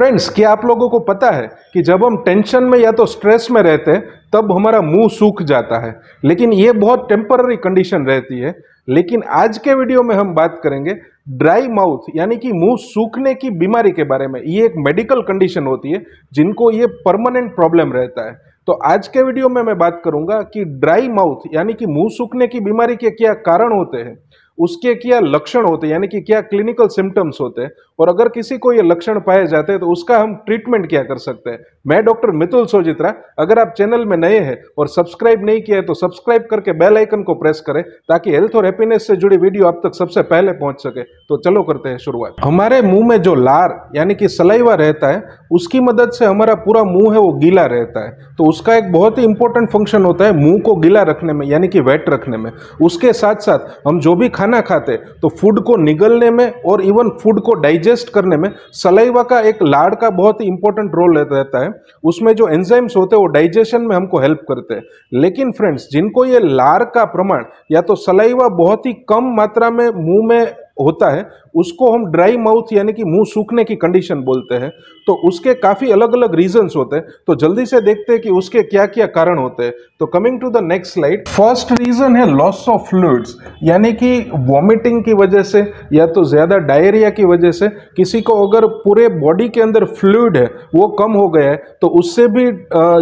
friends क्या आप लोगों को पता है कि जब हम टेंशन में या तो स्ट्रेस में रहते हैं तब हमारा मुंह सूख जाता है लेकिन ये बहुत टेम्पररी कंडीशन रहती है लेकिन आज के वीडियो में हम बात करेंगे ड्राई माउथ यानी कि मुंह सूखने की बीमारी के बारे में ये एक मेडिकल कंडीशन होती है जिनको ये परमानेंट प्रॉब्लम रहता है तो आज के वीडियो में मैं बात करूंगा कि ड्राई माउथ यानी कि मुंह सूखने की बीमारी के क्या कारण होते हैं उसके क्या लक्षण होते हैं यानी कि क्या क्लिनिकल सिम्टम्स होते हैं और अगर किसी को ये लक्षण पाए जाते हैं तो उसका हम ट्रीटमेंट क्या कर सकते हैं मैं डॉक्टर मितुल सोजित्रा अगर आप चैनल में नए हैं और सब्सक्राइब नहीं किया है तो सब्सक्राइब करके बेल आइकन को प्रेस करें ताकि हेल्थ और हैप्पीनेस से जुड़ी वीडियो आप तक सबसे पहले पहुंच सके तो चलो करते हैं शुरुआत हमारे मुंह में जो लार यानी कि सलाइवा रहता है उसकी मदद से हमारा पूरा मुंह है वो गीला रहता है तो उसका एक बहुत ही इंपॉर्टेंट फंक्शन होता है मुंह को गीला रखने में यानी कि वेट रखने में उसके साथ साथ हम जो भी खाना खाना खाते तो फूड को निगलने में और इवन फूड को डाइजेस्ट करने में सलाइवा का एक लाड़ का बहुत ही इंपॉर्टेंट रोल रहता है उसमें जो एंजाइम्स होते हैं वो डाइजेशन में हमको हेल्प करते हैं लेकिन फ्रेंड्स जिनको ये लार का प्रमाण या तो सलाइवा बहुत ही कम मात्रा में मुंह में होता है उसको हम ड्राई माउथ यानी कि मुंह सूखने की कंडीशन बोलते हैं तो उसके काफ़ी अलग अलग रीजंस होते हैं तो जल्दी से देखते हैं कि उसके क्या क्या कारण होते हैं तो coming to the next slide first reason है लॉस ऑफ फ्लूड्स यानी कि वॉमिटिंग की वजह से या तो ज़्यादा डायरिया की वजह से किसी को अगर पूरे बॉडी के अंदर फ्लूड है वो कम हो गया है तो उससे भी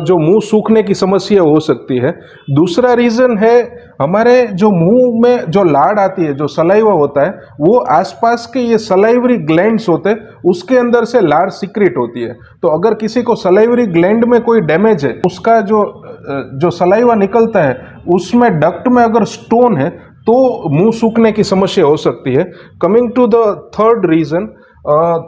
जो मुंह सूखने की समस्या हो सकती है दूसरा रीज़न है हमारे जो मुंह में जो लाड आती है जो सलाइवा होता है वो आसपास के ये सलाइवरी ग्लैंड्स होते हैं उसके अंदर से लाड़ सीक्रेट होती है तो अगर किसी को सलाइवरी ग्लैंड में कोई डैमेज है उसका जो जो सलाइवा निकलता है उसमें डक्ट में अगर स्टोन है तो मुंह सूखने की समस्या हो सकती है coming to the third reason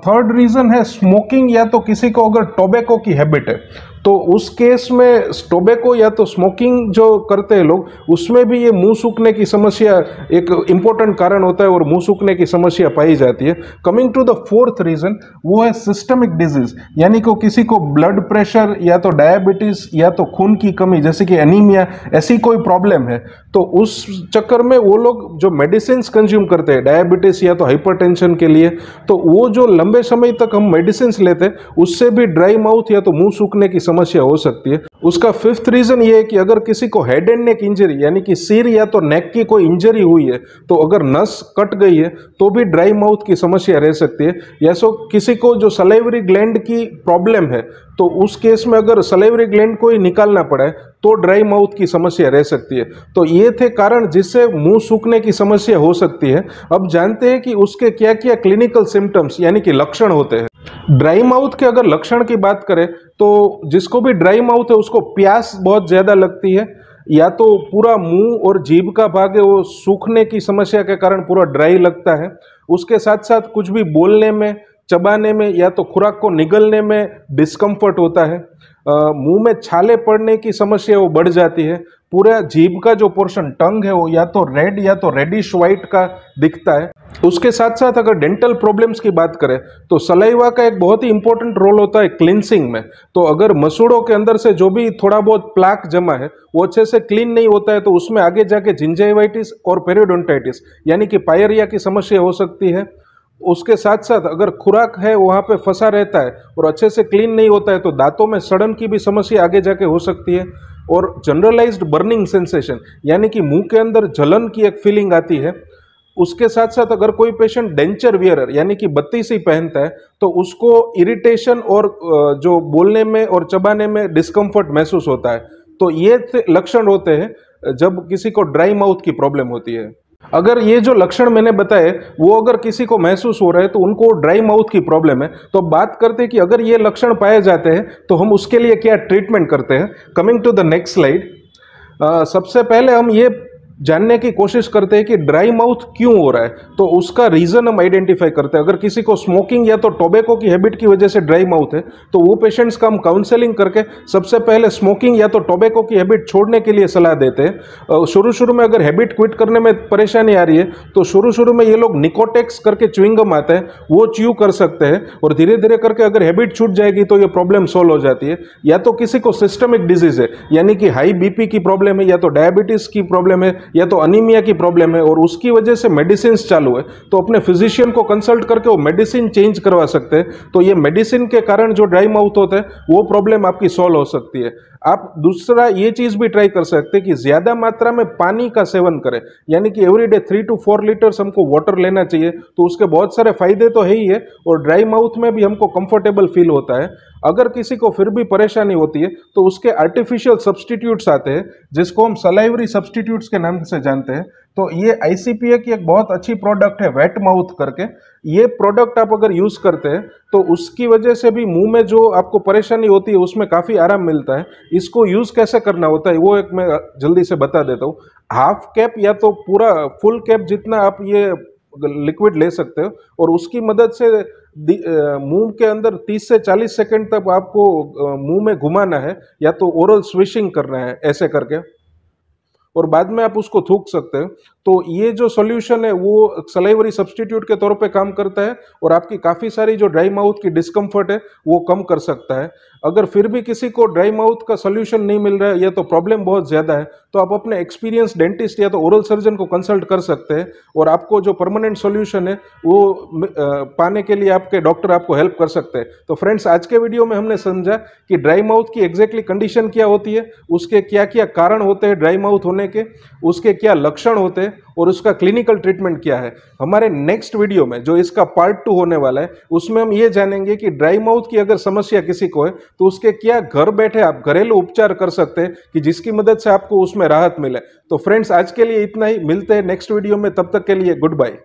third reason है स्मोकिंग या तो किसी को अगर टोबैको की हैबिट है तो उस केस में टोबेको या तो स्मोकिंग जो करते हैं लोग उसमें भी ये मुंह सूखने की समस्या एक इम्पोर्टेंट कारण होता है और मुंह सूखने की समस्या पाई जाती है coming to the fourth reason वो है सिस्टमिक डिजीज़ यानी को किसी को ब्लड प्रेशर या तो डायबिटीज़ या तो खून की कमी जैसे कि एनीमिया ऐसी कोई प्रॉब्लम है तो उस चक्कर में वो लोग जो मेडिसिन कंज्यूम करते हैं डायबिटीज़ या तो हाइपर के लिए तो वो जो लंबे समय तक हम मेडिसिन लेते हैं उससे भी ड्राई माउथ या तो मुँह सूखने की समस्या हो सकती है उसका फिफ्थ रीजन ये है कि अगर किसी को हेड एंड नेक इंजरी यानी कि सिर या तो नेक की कोई इंजरी हुई है तो अगर नस कट गई है तो भी ड्राई माउथ की समस्या रह सकती है या सो किसी को जो सलेवरी ग्लैंड की प्रॉब्लम है तो उस केस में अगर सलेवरी ग्लैंड को ही निकालना पड़े तो ड्राई माउथ की समस्या रह सकती है तो ये थे कारण जिससे मुंह सूखने की समस्या हो सकती है अब जानते हैं कि उसके क्या क्या क्लिनिकल सिम्टम्स यानी कि लक्षण होते हैं ड्राई माउथ के अगर लक्षण की बात करें तो जिसको भी ड्राई माउथ है उसको प्यास बहुत ज़्यादा लगती है या तो पूरा मुंह और जीभ का भाग है वो सूखने की समस्या के कारण पूरा ड्राई लगता है उसके साथ साथ कुछ भी बोलने में चबाने में या तो खुराक को निगलने में डिस्कम्फर्ट होता है मुंह में छाले पड़ने की समस्या वो बढ़ जाती है पूरा जीभ का जो पोर्शन टंग है वो या तो रेड या तो रेडिश व्हाइट का दिखता है उसके साथ साथ अगर डेंटल प्रॉब्लम्स की बात करें तो सलाइवा का एक बहुत ही इंपॉर्टेंट रोल होता है क्लिनसिंग में तो अगर मसूड़ों के अंदर से जो भी थोड़ा बहुत प्लाक जमा है वो अच्छे से क्लीन नहीं होता है तो उसमें आगे जाके जिंजाइवाइटिस और पेरियोडोंटाइटिस यानी कि पायरिया की समस्या हो सकती है उसके साथ साथ अगर खुराक है वहाँ पे फंसा रहता है और अच्छे से क्लीन नहीं होता है तो दांतों में सड़न की भी समस्या आगे जाके हो सकती है और जनरलाइज्ड बर्निंग सेंसेशन यानी कि मुंह के अंदर जलन की एक फीलिंग आती है उसके साथ साथ अगर कोई पेशेंट डेंचर वियरर यानी कि बत्ती ही पहनता है तो उसको इरिटेशन और जो बोलने में और चबाने में डिस्कम्फर्ट महसूस होता है तो ये लक्षण होते हैं जब किसी को ड्राई माउथ की प्रॉब्लम होती है अगर ये जो लक्षण मैंने बताए वो अगर किसी को महसूस हो रहा है तो उनको ड्राई माउथ की प्रॉब्लम है तो अब बात करते हैं कि अगर ये लक्षण पाए जाते हैं तो हम उसके लिए क्या ट्रीटमेंट करते हैं coming to the next slide सबसे पहले हम ये जानने की कोशिश करते हैं कि ड्राई माउथ क्यों हो रहा है तो उसका रीज़न हम आइडेंटिफाई करते हैं अगर किसी को स्मोकिंग या तो टोबैको की हैबिट की वजह से ड्राई माउथ है तो वो पेशेंट्स का हम काउंसलिंग करके सबसे पहले स्मोकिंग या तो टोबैको की हैबिट छोड़ने के लिए सलाह देते हैं शुरू शुरू में अगर हैबिट क्विट करने में परेशानी आ रही है तो शुरू शुरू में ये लोग निकोटेक्स करके चुविंगम आते हैं वो च्यू कर सकते हैं और धीरे धीरे करके अगर हैबिट छूट जाएगी तो ये प्रॉब्लम सॉल्व हो जाती है या तो किसी को सिस्टमिक डिजीज़ है यानी कि हाई बी की प्रॉब्लम है या तो डायबिटीज़ की प्रॉब्लम है या तो अनिमिया की प्रॉब्लम है और उसकी वजह से मेडिसिन चालू है तो अपने फिजिशियन को कंसल्ट करके वो मेडिसिन चेंज करवा सकते हैं तो ये मेडिसिन के कारण जो ड्राई माउथ होता है वो प्रॉब्लम आपकी सॉल्व हो सकती है आप दूसरा ये चीज़ भी ट्राई कर सकते हैं कि ज़्यादा मात्रा में पानी का सेवन करें यानी कि everyday three two four litres हमको वाटर लेना चाहिए तो उसके बहुत सारे फायदे तो है ही है और ड्राई माउथ में भी हमको कंफर्टेबल फील होता है अगर किसी को फिर भी परेशानी होती है तो उसके आर्टिफिशियल सब्सटीट्यूट्स आते हैं जिसको हम सलाइवरी सब्सटीट्यूट्स के नाम से जानते हैं तो ये आईसीपीए की एक बहुत अच्छी प्रोडक्ट है वेट माउथ करके ये प्रोडक्ट आप अगर यूज़ करते हैं तो उसकी वजह से भी मुंह में जो आपको परेशानी होती है उसमें काफ़ी आराम मिलता है इसको यूज़ कैसे करना होता है वो एक मैं जल्दी से बता देता हूँ हाफ कैप या तो पूरा फुल कैप जितना आप ये लिक्विड ले सकते हो और उसकी मदद से मुंह के अंदर 30 से 40 सेकंड तक आपको मुंह में घुमाना है या तो ओरल स्विशिंग करना है ऐसे करके और बाद में आप उसको थूक सकते हैं तो ये जो सॉल्यूशन है वो सलाइवरी सब्सटीट्यूट के तौर पे काम करता है और आपकी काफ़ी सारी जो ड्राई माउथ की डिस्कम्फर्ट है वो कम कर सकता है अगर फिर भी किसी को ड्राई माउथ का सोल्यूशन नहीं मिल रहा है या तो प्रॉब्लम बहुत ज़्यादा है तो आप अपने एक्सपीरियंस डेंटिस्ट या तो ओरल सर्जन को कंसल्ट कर सकते हैं और आपको जो परमानेंट सोल्यूशन है वो पाने के लिए आपके डॉक्टर आपको हेल्प कर सकते हैं तो फ्रेंड्स आज के वीडियो में हमने समझा कि ड्राई माउथ की एग्जैक्टली कंडीशन क्या होती है उसके क्या क्या कारण होते हैं ड्राई माउथ होने के उसके क्या लक्षण होते हैं और उसका क्लिनिकल ट्रीटमेंट क्या है हमारे नेक्स्ट वीडियो में जो इसका पार्ट टू होने वाला है उसमें हम ये जानेंगे कि ड्राई माउथ की अगर समस्या किसी को है तो उसके क्या घर बैठे आप घरेलू उपचार कर सकते हैं कि जिसकी मदद से आपको उसमें राहत मिले तो फ्रेंड्स आज के लिए इतना ही मिलते हैं नेक्स्ट वीडियो में तब तक के लिए गुड बाय